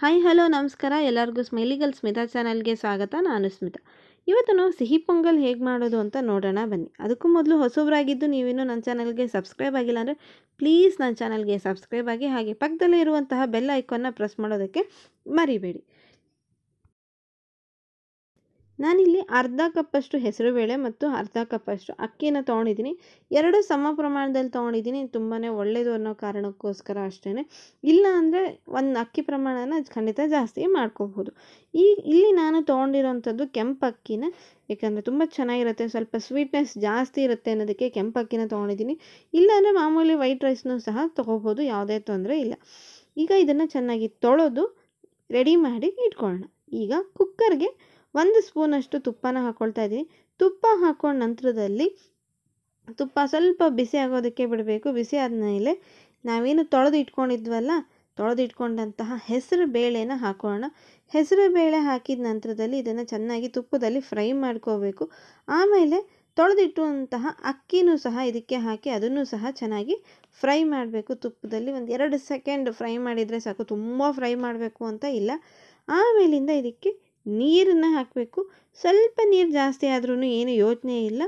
hi hello ನಮಸ್ಕಾರ ಎಲ್ಲರಿಗೂ ಸ್ಮೈಲಿಗಲ್ ಸ್ಮಿತಾ ಚಾನಲ್ಗೆ ಸ್ವಾಗತ ನಾನು ಸ್ಮಿತಾ ಇವತ್ತು ನಾವು ಸಿಹಿ ಪೊಂಗಲ್ ಹೇಗೆ ಮಾಡೋದು ಅಂತ ನೋಡೋಣ ಬನ್ನಿ ಅದಕ್ಕೂ ಮೊದಲು ಹೊಸಬರಾಗಿದ್ದು ನೀವಿನ್ನೂ ನನ್ನ ಚಾನಲ್ಗೆ ಸಬ್ಸ್ಕ್ರೈಬ್ ಆಗಿಲ್ಲ ಅಂದರೆ ಪ್ಲೀಸ್ ನನ್ನ ಚಾನಲ್ಗೆ ಸಬ್ಸ್ಕ್ರೈಬ್ ಆಗಿ ಹಾಗೆ ಪಕ್ಕದಲ್ಲೇ ಇರುವಂತಹ ಬೆಲ್ಲ ಐಕನ್ನ ಪ್ರೆಸ್ ಮಾಡೋದಕ್ಕೆ ಮರಿಬೇಡಿ ನಾನಿಲ್ಲಿ ಅರ್ಧ ಕಪ್ಪಷ್ಟು ಹೆಸರು ಬೇಳೆ ಮತ್ತು ಅರ್ಧ ಕಪ್ಪಷ್ಟು ಅಕ್ಕಿನ ತೊಗೊಂಡಿದ್ದೀನಿ ಎರಡು ಸಮ ಪ್ರಮಾಣದಲ್ಲಿ ತೊಗೊಂಡಿದ್ದೀನಿ ತುಂಬಾ ಒಳ್ಳೆಯದು ಅನ್ನೋ ಕಾರಣಕ್ಕೋಸ್ಕರ ಅಷ್ಟೇ ಇಲ್ಲ ಅಂದರೆ ಒಂದು ಅಕ್ಕಿ ಪ್ರಮಾಣನ ಖಂಡಿತ ಜಾಸ್ತಿ ಮಾಡ್ಕೋಬೋದು ಈ ಇಲ್ಲಿ ನಾನು ತೊಗೊಂಡಿರೋಂಥದ್ದು ಕೆಂಪಕ್ಕಿನ ಏಕೆಂದರೆ ತುಂಬ ಚೆನ್ನಾಗಿರುತ್ತೆ ಸ್ವಲ್ಪ ಸ್ವೀಟ್ನೆಸ್ ಜಾಸ್ತಿ ಇರುತ್ತೆ ಅನ್ನೋದಕ್ಕೆ ಕೆಂಪಕ್ಕಿನ ತೊಗೊಂಡಿದ್ದೀನಿ ಇಲ್ಲಾಂದರೆ ಮಾಮೂಲಿ ವೈಟ್ ರೈಸ್ನೂ ಸಹ ತೊಗೋಬೋದು ಯಾವುದೇ ತೊಂದರೆ ಇಲ್ಲ ಈಗ ಇದನ್ನು ಚೆನ್ನಾಗಿ ತೊಳೆದು ರೆಡಿ ಮಾಡಿ ಇಟ್ಕೊಳ್ಳೋಣ ಈಗ ಕುಕ್ಕರ್ಗೆ ಒಂದು ಸ್ಪೂನಷ್ಟು ತುಪ್ಪನ ಹಾಕ್ಕೊಳ್ತಾ ಇದ್ದೀನಿ ತುಪ್ಪ ಹಾಕ್ಕೊಂಡ ನಂತರದಲ್ಲಿ ತುಪ್ಪ ಸ್ವಲ್ಪ ಬಿಸಿ ಆಗೋದಕ್ಕೆ ಬಿಡಬೇಕು ಬಿಸಿ ಆದಮೇಲೆ ನಾವೇನು ತೊಳೆದು ಇಟ್ಕೊಂಡಿದ್ವಲ್ಲ ತೊಳೆದು ಇಟ್ಕೊಂಡಂತಹ ಹೆಸರು ಬೇಳೆನ ಹಾಕೋಣ ಹೆಸರು ಬೇಳೆ ಹಾಕಿದ ನಂತರದಲ್ಲಿ ಇದನ್ನು ಚೆನ್ನಾಗಿ ತುಪ್ಪದಲ್ಲಿ ಫ್ರೈ ಮಾಡ್ಕೋಬೇಕು ಆಮೇಲೆ ತೊಳೆದಿಟ್ಟುವಂತಹ ಅಕ್ಕಿನೂ ಸಹ ಇದಕ್ಕೆ ಹಾಕಿ ಅದನ್ನು ಸಹ ಚೆನ್ನಾಗಿ ಫ್ರೈ ಮಾಡಬೇಕು ತುಪ್ಪದಲ್ಲಿ ಒಂದು ಎರಡು ಸೆಕೆಂಡ್ ಫ್ರೈ ಮಾಡಿದರೆ ಸಾಕು ತುಂಬ ಫ್ರೈ ಮಾಡಬೇಕು ಅಂತ ಇಲ್ಲ ಆಮೇಲಿಂದ ಇದಕ್ಕೆ ನೀರನ್ನು ಹಾಕಬೇಕು ಸ್ವಲ್ಪ ನೀರು ಜಾಸ್ತಿ ಆದ್ರೂ ಏನು ಯೋಚನೆ ಇಲ್ಲ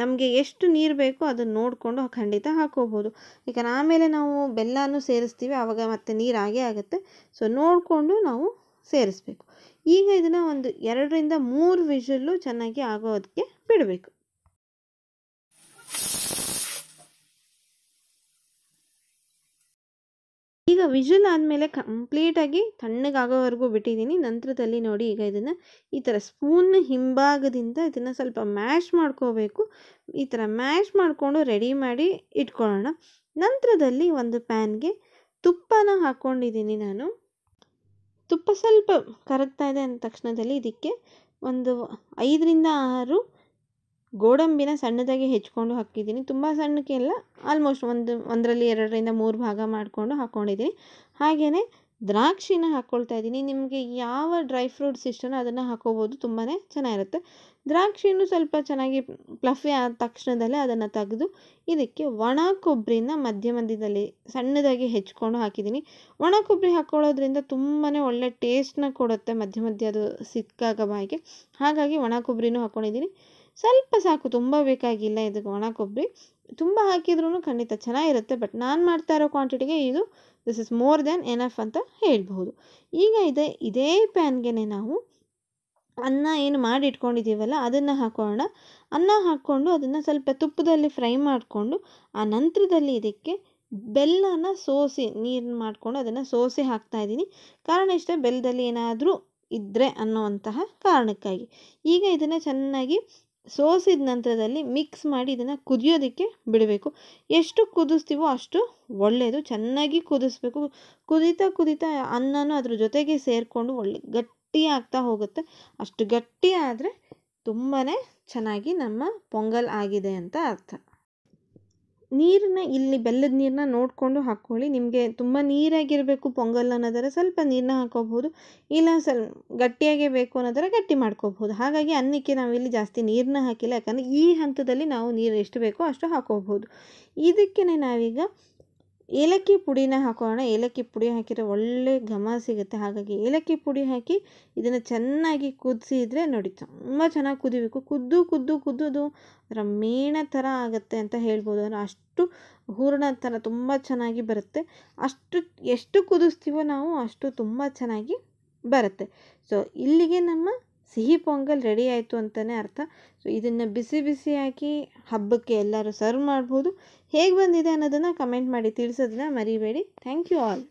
ನಮಗೆ ಎಷ್ಟು ನೀರು ಬೇಕೋ ಅದನ್ನು ನೋಡಿಕೊಂಡು ಖಂಡಿತ ಹಾಕೋಬೋದು ಈಗ ಆಮೇಲೆ ನಾವು ಬೆಲ್ಲನೂ ಸೇರಿಸ್ತೀವಿ ಆವಾಗ ಮತ್ತೆ ನೀರು ಆಗೇ ಆಗುತ್ತೆ ಸೊ ನೋಡಿಕೊಂಡು ನಾವು ಸೇರಿಸ್ಬೇಕು ಈಗ ಇದನ್ನು ಒಂದು ಎರಡರಿಂದ ಮೂರು ವಿಷಲ್ಲು ಚೆನ್ನಾಗಿ ಆಗೋದಕ್ಕೆ ಬಿಡಬೇಕು ಈಗ ವಿಷನ್ ಆದಮೇಲೆ ಕಂಪ್ಲೀಟಾಗಿ ತಣ್ಣಗಾಗೋವರೆಗೂ ಬಿಟ್ಟಿದ್ದೀನಿ ನಂತರದಲ್ಲಿ ನೋಡಿ ಈಗ ಇದನ್ನು ಈ ಥರ ಸ್ಪೂನ್ ಹಿಂಭಾಗದಿಂದ ಇದನ್ನು ಸ್ವಲ್ಪ ಮ್ಯಾಶ್ ಮಾಡ್ಕೋಬೇಕು ಈ ಥರ ಮ್ಯಾಶ್ ಮಾಡಿಕೊಂಡು ರೆಡಿ ಮಾಡಿ ಇಟ್ಕೊಳ್ಳೋಣ ನಂತರದಲ್ಲಿ ಒಂದು ಪ್ಯಾನ್ಗೆ ತುಪ್ಪನ ಹಾಕ್ಕೊಂಡಿದ್ದೀನಿ ನಾನು ತುಪ್ಪ ಸ್ವಲ್ಪ ಕರಗ್ತಾ ಇದೆ ಅಂದ ತಕ್ಷಣದಲ್ಲಿ ಇದಕ್ಕೆ ಒಂದು ಐದರಿಂದ ಆರು ಗೋಡಂಬಿನ ಸಣ್ಣದಾಗಿ ಹೆಚ್ಕೊಂಡು ಹಾಕಿದ್ದೀನಿ ತುಂಬ ಸಣ್ಣಕ್ಕೆ ಅಲ್ಲ ಆಲ್ಮೋಸ್ಟ್ ಒಂದು ಒಂದರಲ್ಲಿ ಎರಡರಿಂದ ಮೂರು ಭಾಗ ಮಾಡಿಕೊಂಡು ಹಾಕ್ಕೊಂಡಿದ್ದೀನಿ ಹಾಗೆಯೇ ದ್ರಾಕ್ಷಿನ ಹಾಕ್ಕೊಳ್ತಾ ಇದ್ದೀನಿ ನಿಮಗೆ ಯಾವ ಡ್ರೈ ಫ್ರೂಟ್ಸ್ ಇಷ್ಟನೋ ಅದನ್ನು ಹಾಕೋಬೋದು ತುಂಬಾ ಚೆನ್ನಾಗಿರುತ್ತೆ ದ್ರಾಕ್ಷಿನೂ ಸ್ವಲ್ಪ ಚೆನ್ನಾಗಿ ಪ್ಲಫಿ ಆದ ತಕ್ಷಣದಲ್ಲೇ ಅದನ್ನು ತೆಗೆದು ಇದಕ್ಕೆ ಒಣ ಕೊಬ್ಬರಿನ ಮಧ್ಯ ಮಧ್ಯದಲ್ಲಿ ಸಣ್ಣದಾಗಿ ಹೆಚ್ಕೊಂಡು ಹಾಕಿದ್ದೀನಿ ಒಣ ಕೊಬ್ಬರಿ ಹಾಕ್ಕೊಳ್ಳೋದ್ರಿಂದ ತುಂಬಾ ಒಳ್ಳೆ ಟೇಸ್ಟ್ನ ಕೊಡುತ್ತೆ ಮಧ್ಯ ಮಧ್ಯ ಅದು ಸಿಕ್ಕಾಗ ಬಾಯಿಗೆ ಹಾಗಾಗಿ ಒಣ ಕೊಬ್ಬರಿನೂ ಹಾಕ್ಕೊಂಡಿದ್ದೀನಿ ಸ್ವಲ್ಪ ಸಾಕು ತುಂಬ ಬೇಕಾಗಿಲ್ಲ ಇದಕ್ಕೆ ಒಣ ಕೊಬ್ಬರಿ ತುಂಬ ಹಾಕಿದ್ರೂ ಖಂಡಿತ ಚೆನ್ನಾಗಿರುತ್ತೆ ಬಟ್ ನಾನು ಮಾಡ್ತಾ ಇರೋ ಕ್ವಾಂಟಿಟಿಗೆ ಇದು this is more than enough ಅಂತ ಹೇಳ್ಬೋದು ಈಗ ಇದೇ ಇದೇ ಪ್ಯಾನ್ಗೆ ನಾವು ಅನ್ನ ಏನು ಮಾಡಿ ಇಟ್ಕೊಂಡಿದ್ದೀವಲ್ಲ ಅದನ್ನು ಹಾಕೋಣ ಅನ್ನ ಹಾಕ್ಕೊಂಡು ಅದನ್ನು ಸ್ವಲ್ಪ ತುಪ್ಪದಲ್ಲಿ ಫ್ರೈ ಮಾಡಿಕೊಂಡು ಆ ನಂತರದಲ್ಲಿ ಇದಕ್ಕೆ ಬೆಲ್ಲನ ಸೋಸಿ ನೀರನ್ನು ಮಾಡಿಕೊಂಡು ಅದನ್ನು ಸೋಸಿ ಇದ್ದೀನಿ ಕಾರಣ ಇಷ್ಟೇ ಬೆಲ್ಲದಲ್ಲಿ ಏನಾದರೂ ಇದ್ದರೆ ಅನ್ನೋವಂತಹ ಕಾರಣಕ್ಕಾಗಿ ಈಗ ಇದನ್ನು ಚೆನ್ನಾಗಿ ಸೋಸಿದ ನಂತರದಲ್ಲಿ ಮಿಕ್ಸ್ ಮಾಡಿ ಇದನ್ನು ಕುದಿಯೋದಕ್ಕೆ ಬಿಡಬೇಕು ಎಷ್ಟು ಕುದಿಸ್ತೀವೋ ಅಷ್ಟು ಒಳ್ಳೆಯದು ಚೆನ್ನಾಗಿ ಕುದಿಸ್ಬೇಕು ಕುದೀತಾ ಕುದೀತಾ ಅನ್ನನೂ ಅದ್ರ ಜೊತೆಗೆ ಸೇರಿಕೊಂಡು ಒಳ್ಳೆ ಗಟ್ಟಿ ಆಗ್ತಾ ಹೋಗುತ್ತೆ ಅಷ್ಟು ಗಟ್ಟಿ ಆದರೆ ತುಂಬಾ ಚೆನ್ನಾಗಿ ನಮ್ಮ ಪೊಂಗಲ್ ಆಗಿದೆ ಅಂತ ಅರ್ಥ ನೀರನ್ನ ಇಲ್ಲಿ ಬೆಲ್ಲದ ನೀರನ್ನ ನೋಡಿಕೊಂಡು ಹಾಕ್ಕೊಳ್ಳಿ ನಿಮಗೆ ತುಂಬ ನೀರಾಗಿರಬೇಕು ಪೊಂಗಲ್ ಅನ್ನೋದಾದ್ರೆ ಸ್ವಲ್ಪ ನೀರನ್ನ ಹಾಕೋಬಹುದು ಇಲ್ಲ ಸ್ವಲ್ ಗಟ್ಟಿಯಾಗೇ ಬೇಕು ಅನ್ನೋದಾದ್ರೆ ಗಟ್ಟಿ ಮಾಡ್ಕೋಬಹುದು ಹಾಗಾಗಿ ಅನ್ನಕ್ಕೆ ನಾವಿಲ್ಲಿ ಜಾಸ್ತಿ ನೀರನ್ನ ಹಾಕಿಲ್ಲ ಯಾಕಂದರೆ ಈ ಹಂತದಲ್ಲಿ ನಾವು ನೀರು ಎಷ್ಟು ಬೇಕೋ ಅಷ್ಟು ಹಾಕೋಬಹುದು ಇದಕ್ಕೇ ನಾವೀಗ ಏಲಕ್ಕಿ ಪುಡಿನ ಹಾಕೋಣ ಏಲಕ್ಕಿ ಪುಡಿ ಹಾಕಿದರೆ ಒಳ್ಳೆ ಘಮ ಸಿಗುತ್ತೆ ಹಾಗಾಗಿ ಏಲಕ್ಕಿ ಪುಡಿ ಹಾಕಿ ಇದನ್ನು ಚೆನ್ನಾಗಿ ಕುದಿಸಿ ನೋಡಿ ತುಂಬ ಚೆನ್ನಾಗಿ ಕುದಿಬೇಕು ಕುದ್ದು ಕುದ್ದು ಅದು ಅದರ ಮೇಣ ಥರ ಆಗುತ್ತೆ ಅಂತ ಹೇಳ್ಬೋದು ಅಂದರೆ ಅಷ್ಟು ಹೂರಣ ಥರ ತುಂಬ ಚೆನ್ನಾಗಿ ಬರುತ್ತೆ ಅಷ್ಟು ಎಷ್ಟು ಕುದಿಸ್ತೀವೋ ನಾವು ಅಷ್ಟು ತುಂಬ ಚೆನ್ನಾಗಿ ಬರುತ್ತೆ ಸೊ ಇಲ್ಲಿಗೆ ನಮ್ಮ ಸಿಹಿ ಪೊಂಗಲ್ ರೆಡಿ ಆಯಿತು ಅಂತಲೇ ಅರ್ಥ ಸೊ ಇದನ್ನು ಬಿಸಿ ಬಿಸಿ ಹಾಕಿ ಹಬ್ಬಕ್ಕೆ ಎಲ್ಲರೂ ಸರ್ವ್ ಮಾಡ್ಬೋದು ಹೇಗೆ ಬಂದಿದೆ ಅನ್ನೋದನ್ನು ಕಮೆಂಟ್ ಮಾಡಿ ತಿಳಿಸೋದನ್ನ ಮರಿಬೇಡಿ ಥ್ಯಾಂಕ್ ಯು ಆಲ್